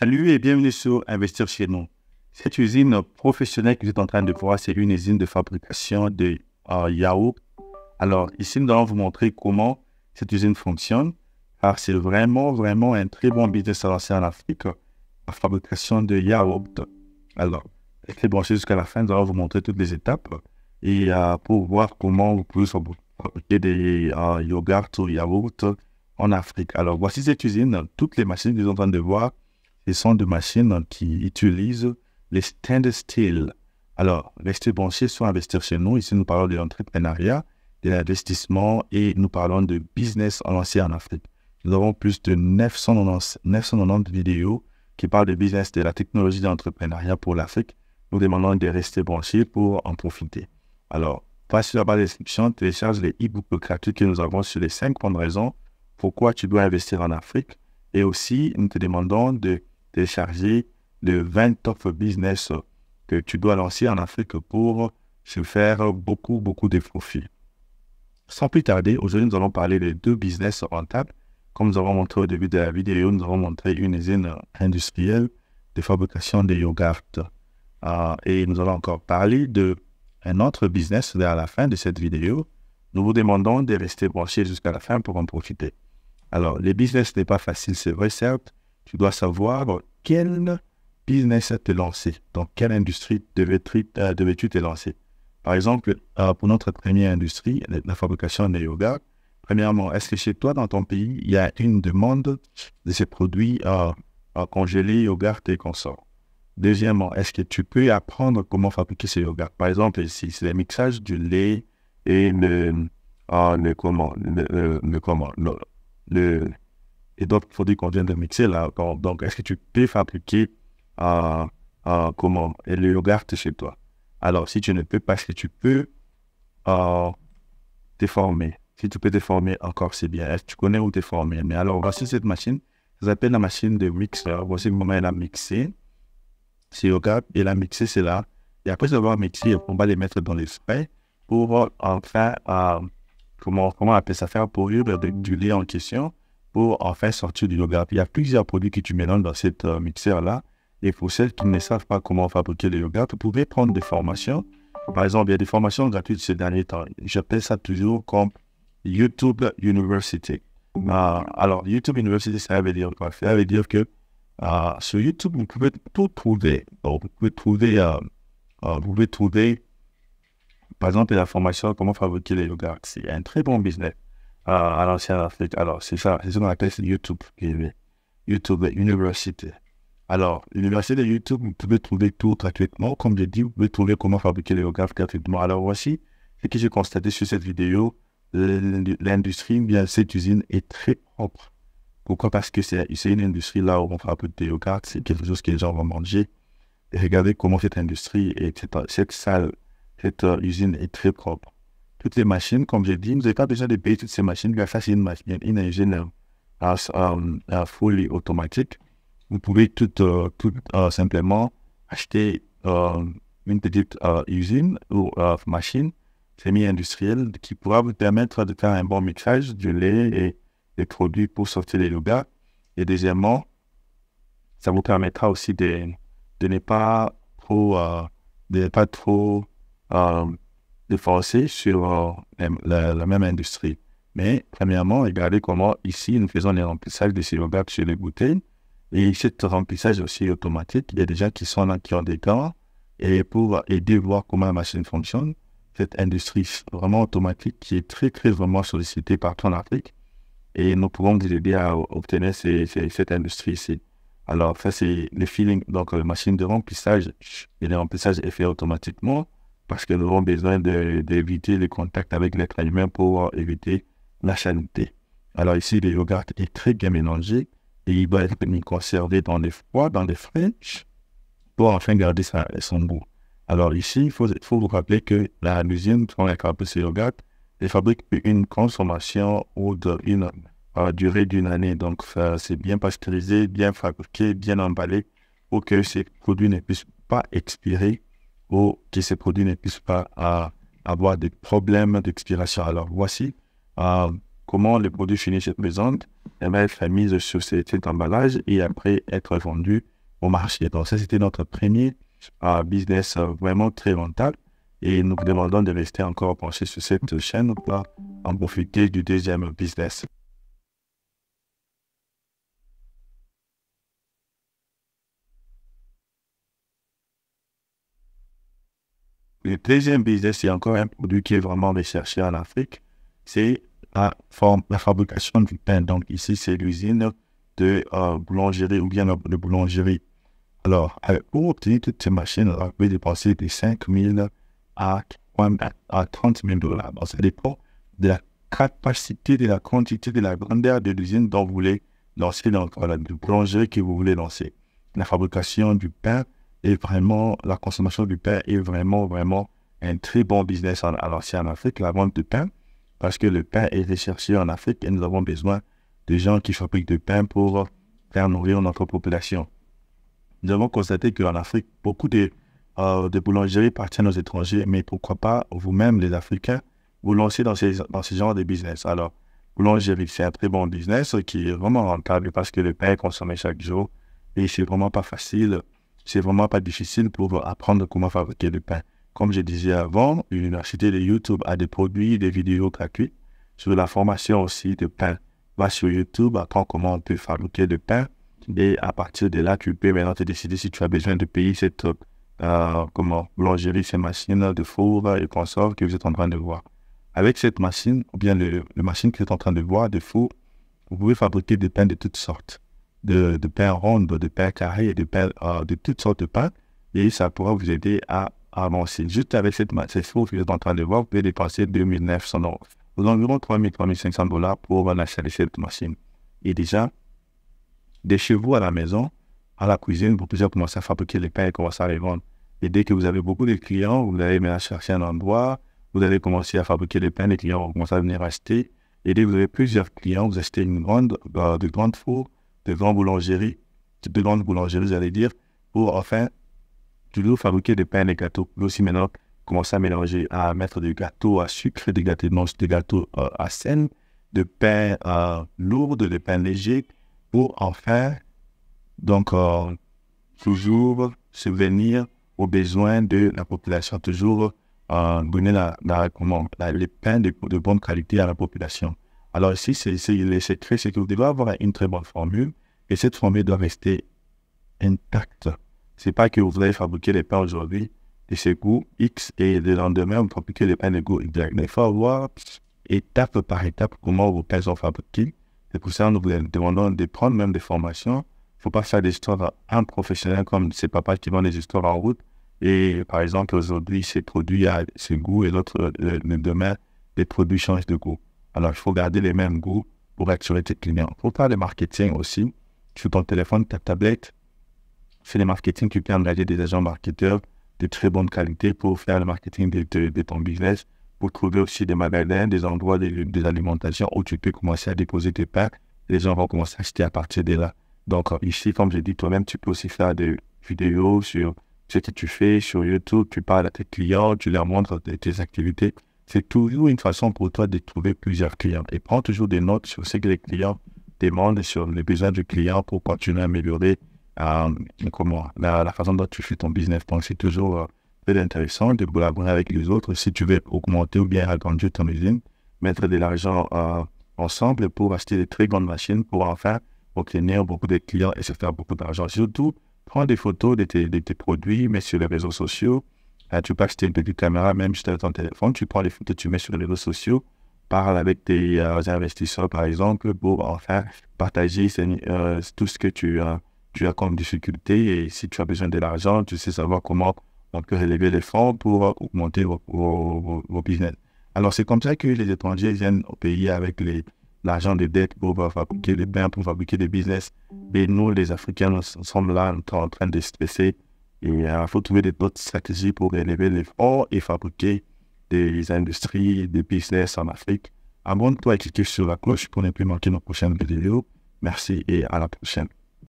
Salut et bienvenue sur Investir chez nous. Cette usine professionnelle que vous êtes en train de voir, c'est une usine de fabrication de euh, yaourt. Alors ici, nous allons vous montrer comment cette usine fonctionne. Car c'est vraiment, vraiment un très bon business à lancer en Afrique, la fabrication de yaourt. Alors, restez branchés jusqu'à la fin, nous allons vous montrer toutes les étapes et euh, pour voir comment vous pouvez fabriquer des euh, ou yaourts en Afrique. Alors voici cette usine, toutes les machines que vous êtes en train de voir ce sont des machines qui utilisent les stand steel Alors, rester branché » soit « Investir chez nous. Ici, nous parlons de l'entrepreneuriat, de l'investissement et nous parlons de business lancé en Afrique. Nous avons plus de 990, 990 vidéos qui parlent de business, de la technologie d'entrepreneuriat pour l'Afrique. Nous demandons de rester branchés pour en profiter. Alors, passe sur la barre description, télécharge les e-books gratuits que nous avons sur les 5 points de pourquoi tu dois investir en Afrique. Et aussi, nous te demandons de déchargé de 20 top business que tu dois lancer en Afrique pour se faire beaucoup, beaucoup de profits. Sans plus tarder, aujourd'hui, nous allons parler des deux business rentables. Comme nous avons montré au début de la vidéo, nous avons montré une usine industrielle de fabrication de yogurts. Ah, et nous allons encore parler d'un autre business vers la fin de cette vidéo. Nous vous demandons de rester branchés jusqu'à la fin pour en profiter. Alors, les business n'est pas facile, c'est vrai, certes, tu dois savoir quel business te lancer, dans quelle industrie devais-tu euh, te lancer. Par exemple, euh, pour notre première industrie, la fabrication de yoga, premièrement, est-ce que chez toi, dans ton pays, il y a une demande de ces produits à, à congeler, yoga et consorts Deuxièmement, est-ce que tu peux apprendre comment fabriquer ces yoga Par exemple, ici, c'est le mixage du lait et le, comment, ah, le, comment, le et donc, il faut dire qu'on vient de mixer là. Donc, est-ce que tu peux fabriquer euh, euh, comment et le chez toi Alors, si tu ne peux pas, est-ce que tu peux déformer euh, Si tu peux déformer, encore, c'est bien. Est-ce que tu connais où déformer Mais alors, voici cette machine. Ça s'appelle la machine de mixeur. Voici comment elle a mixé. C'est yoga. Elle a mixé, c'est là. Et après avoir mixé, on va les mettre dans les pour enfin, comment, comment on appelle ça, faire pourrir du lait en question pour enfin sortir du yoga. Il y a plusieurs produits que tu mélanges dans cette euh, mixeur-là. Et pour celles qui ne savent pas comment fabriquer le yoga, vous pouvez prendre des formations. Par exemple, il y a des formations gratuites ces derniers temps. J'appelle ça toujours comme YouTube University. Ah, alors, YouTube University, ça veut dire quoi Ça veut dire que ah, sur YouTube, vous pouvez tout trouver. vous pouvez trouver, euh, euh, vous pouvez trouver, par exemple, la formation comment fabriquer le yoga. C'est un très bon business. Ah, à, Afrique. Alors, c'est ça, c'est ce qu'on appelle YouTube. YouTube University. Alors, l'université de YouTube, vous pouvez trouver tout gratuitement. Comme je dis, vous pouvez trouver comment fabriquer les graphes gratuitement. Alors, voici ce que j'ai constaté sur cette vidéo. L'industrie, bien, cette usine est très propre. Pourquoi Parce que c'est une industrie là où on fabrique de yogurts, c'est quelque chose que les gens vont manger. Et regardez comment cette industrie et cette, salle, cette euh, usine est très propre toutes les machines, comme j'ai dit, vous n'avez pas besoin de payer toutes ces machines. Euh, grâce à une machine, une usine à folie automatique, vous pouvez tout, euh, tout euh, simplement acheter une petite usine ou machine semi-industrielle qui pourra vous permettre de faire un bon mixage du lait et des produits pour sortir les loups Et deuxièmement, ça vous permettra aussi de, de ne pas trop, de ne pas trop de forcer sur euh, la, même industrie. Mais premièrement, regardez comment ici nous faisons les remplissages de sirogap sur les bouteilles. Et ce remplissage aussi automatique, il y a des gens qui sont là, qui ont des temps et pour aider à voir comment la machine fonctionne, cette industrie vraiment automatique qui est très, très vraiment sollicitée partout en Afrique. Et nous pouvons vous aider à obtenir cette industrie ici. Alors, ça, c'est le feeling. Donc, la machine de remplissage, et le remplissage est fait automatiquement parce que nous avons besoin d'éviter les contacts avec l'être humain pour éviter la sanité. Alors ici, le yoghurt est très bien mélangé et il doit être conservé dans les foies, dans les fringes pour enfin garder son goût. Alors ici, il faut, faut, vous rappeler que la usine on a créé ce yogourt, elle fabrique une consommation ou de durée d'une année. Donc c'est bien pasteurisé, bien fabriqué, bien emballé, pour que ces produits ne puissent pas expirer ou que ces produits ne puissent pas avoir des problèmes d'expiration. Alors voici euh, comment les produits finis se présentent, et bien être mis sur cet emballage et après être vendu au marché. Donc ça, c'était notre premier euh, business euh, vraiment très rentable et nous vous demandons de rester encore penché sur cette chaîne pour en profiter du deuxième business. Le deuxième business, c'est encore un produit qui est vraiment recherché en Afrique, c'est la, fabrication du pain. Donc ici, c'est l'usine de euh, boulangerie ou bien de boulangerie. Alors, euh, pour obtenir toutes ces machines, vous pouvez dépenser de 5 000 à, 30 000 dollars. ça dépend de la capacité, de la quantité, de la grandeur de l'usine dont vous voulez lancer, donc, euh, boulangerie que vous voulez lancer. La fabrication du pain, et vraiment, la consommation du pain est vraiment, vraiment un très bon business alors c'est en Afrique, la vente de pain, parce que le pain est recherché en Afrique et nous avons besoin de gens qui fabriquent du pain pour faire nourrir notre population. Nous avons constaté qu'en Afrique, beaucoup de, euh, de boulangeries appartiennent aux étrangers, mais pourquoi pas vous-même, les Africains, vous lancer dans ces, dans ce genre de business. Alors, boulangerie, c'est un très bon business qui est vraiment rentable parce que le pain est consommé chaque jour et c'est vraiment pas facile c'est vraiment pas difficile pour apprendre comment fabriquer du pain. Comme je disais avant, l'université de YouTube a des produits, des vidéos gratuites sur la formation aussi de pain. Va sur YouTube, apprends comment on peut fabriquer du pain. Et à partir de là, tu peux maintenant te décider si tu as besoin de payer cette euh, comment, boulangerie, ces machines de four et consoles que vous êtes en train de voir. Avec cette machine, ou bien le, machine que vous êtes en train de voir, de four, vous pouvez fabriquer des pains de toutes sortes de, de pain ronde, de pain carré, de pain, ah, de toutes sortes de pains. Et ça pourra vous aider à avancer. Juste avec cette machine que vous êtes en train de voir, vous pouvez dépenser 2900 euros. Vous environ 3000, 3500 dollars pour installer cette machine. Et déjà, de chez vous à la maison, à la cuisine, vous pouvez commencer à fabriquer les pains et commencer à les vendre. Et dès que vous avez beaucoup de clients, vous allez à chercher un endroit, vous allez commencer à fabriquer les pains, les clients vont commencer à venir acheter. Et dès que vous avez plusieurs clients, vous achetez une grande, euh, de grandes four de grandes boulangeries, de grandes boulangeries, j'allais dire, pour enfin toujours fabriquer des pains et des gâteaux. Mais aussi maintenant, à mélanger, à mettre des gâteaux à sucre, des gâteaux, de gâteaux euh, à saine, de pains euh, lourds, des pains légers, pour enfin, donc, euh, toujours toujours subvenir aux besoins de la population, toujours donner les pains de bonne qualité à la population. Alors ici, c'est, le secret, c'est que vous devez avoir une très bonne formule et cette formule doit rester intacte. C'est pas que vous voulez fabriquer les pains aujourd'hui de ce goût X et le lendemain, vous fabriquez les pains de goût Y. Il faut voir étape par étape comment vos pains sont fabriqués. C'est pour ça que nous vous demandons de prendre même des formations. Il ne faut pas faire des histoires à un professionnel comme ces papas qui vendent des histoires en route. Et par exemple, aujourd'hui, ces produits à ce goût et l'autre, demain, les produits changent de goût. Alors, il faut garder les mêmes goûts pour attirer tes clients. Pour faire le marketing aussi, sur ton téléphone, ta tablette, fais le marketing, tu peux engager des agents marketeurs de très bonne qualité pour faire le marketing de, ton business, pour trouver aussi des magasins, des endroits, des, alimentations où tu peux commencer à déposer tes packs. Les gens vont commencer à acheter à partir de là. Donc, euh, ici, comme j'ai dit, toi-même, tu peux aussi faire des vidéos sur ce que tu fais sur YouTube, tu parles à tes clients, tu leur montres tes activités c'est toujours une façon pour toi de trouver plusieurs clients. Et prends toujours des notes sur ce que les clients demandent sur les besoins du client pour continuer à améliorer comment, la, façon dont tu fais ton business. Donc, c'est toujours euh, très intéressant de collaborer avec les autres si tu veux augmenter ou bien agrandir ton usine, mettre de l'argent euh, ensemble pour acheter des très grandes machines pour enfin obtenir beaucoup de clients et se faire beaucoup d'argent. Surtout, prends des photos de tes, produits, mets sur les réseaux sociaux ah, tu peux acheter une petite caméra, même si tu ton téléphone, tu prends les photos, tu mets sur les réseaux sociaux, parle avec tes euh, investisseurs, par exemple, pour enfin partager euh, tout ce que tu, as, euh, tu as comme difficulté. Et si tu as besoin de l'argent, tu sais savoir comment on peut relever les fonds pour augmenter vos, business. Alors, c'est comme ça que les étrangers viennent au pays avec l'argent des dettes pour fabriquer des biens, pour fabriquer des business. Mais nous, les Africains, nous sommes là, en train de stresser il faut trouver d'autres stratégies pour élever l'effort et fabriquer des industries, des business en Afrique. Abonne-toi et clique sur la cloche pour ne plus manquer nos prochaines vidéos. Merci et à la prochaine.